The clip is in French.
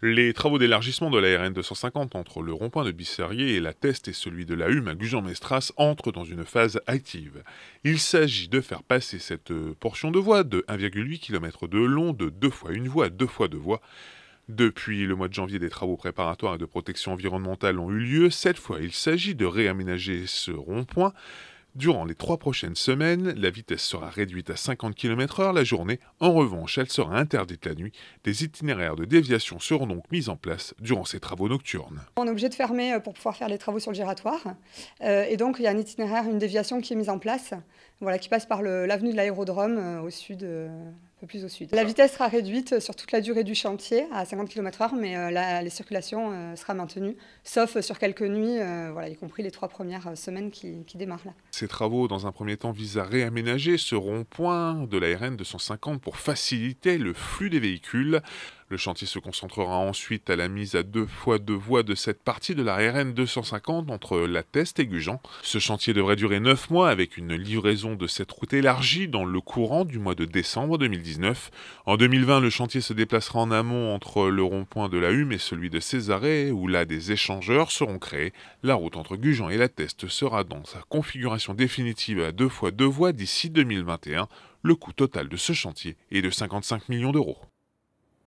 Les travaux d'élargissement de la RN 250 entre le rond-point de Bisserier et la Teste et celui de la Hume à Gujan-Mestras entrent dans une phase active. Il s'agit de faire passer cette euh, portion de voie de 1,8 km de long de deux fois une voie à deux fois deux voies. Depuis le mois de janvier, des travaux préparatoires et de protection environnementale ont eu lieu. Cette fois, il s'agit de réaménager ce rond-point Durant les trois prochaines semaines, la vitesse sera réduite à 50 km/h la journée. En revanche, elle sera interdite la nuit. Des itinéraires de déviation seront donc mis en place durant ces travaux nocturnes. On est obligé de fermer euh, pour pouvoir faire les travaux sur le giratoire. Euh, et donc, il y a un itinéraire, une déviation qui est mise en place, voilà, qui passe par l'avenue de l'aérodrome euh, au sud. de... La vitesse sera réduite sur toute la durée du chantier à 50 km/h, mais euh, les circulations euh, sera maintenue, sauf sur quelques nuits, euh, voilà, y compris les trois premières semaines qui, démarrent là. Ces travaux, dans un premier temps, visent à réaménager ce rond-point de la RN 250 pour faciliter le flux des véhicules. Le chantier se concentrera ensuite à la mise à deux fois deux voies de cette partie de la RN 250 entre La Teste et Gujan. Ce chantier devrait durer 9 mois avec une livraison de cette route élargie dans le courant du mois de décembre 2019. En 2020, le chantier se déplacera en amont entre le rond-point de la Hume et celui de Césarée où là des échangeurs seront créés. La route entre Gujan et La Teste sera dans sa configuration définitive à deux fois deux voies d'ici 2021. Le coût total de ce chantier est de 55 millions d'euros.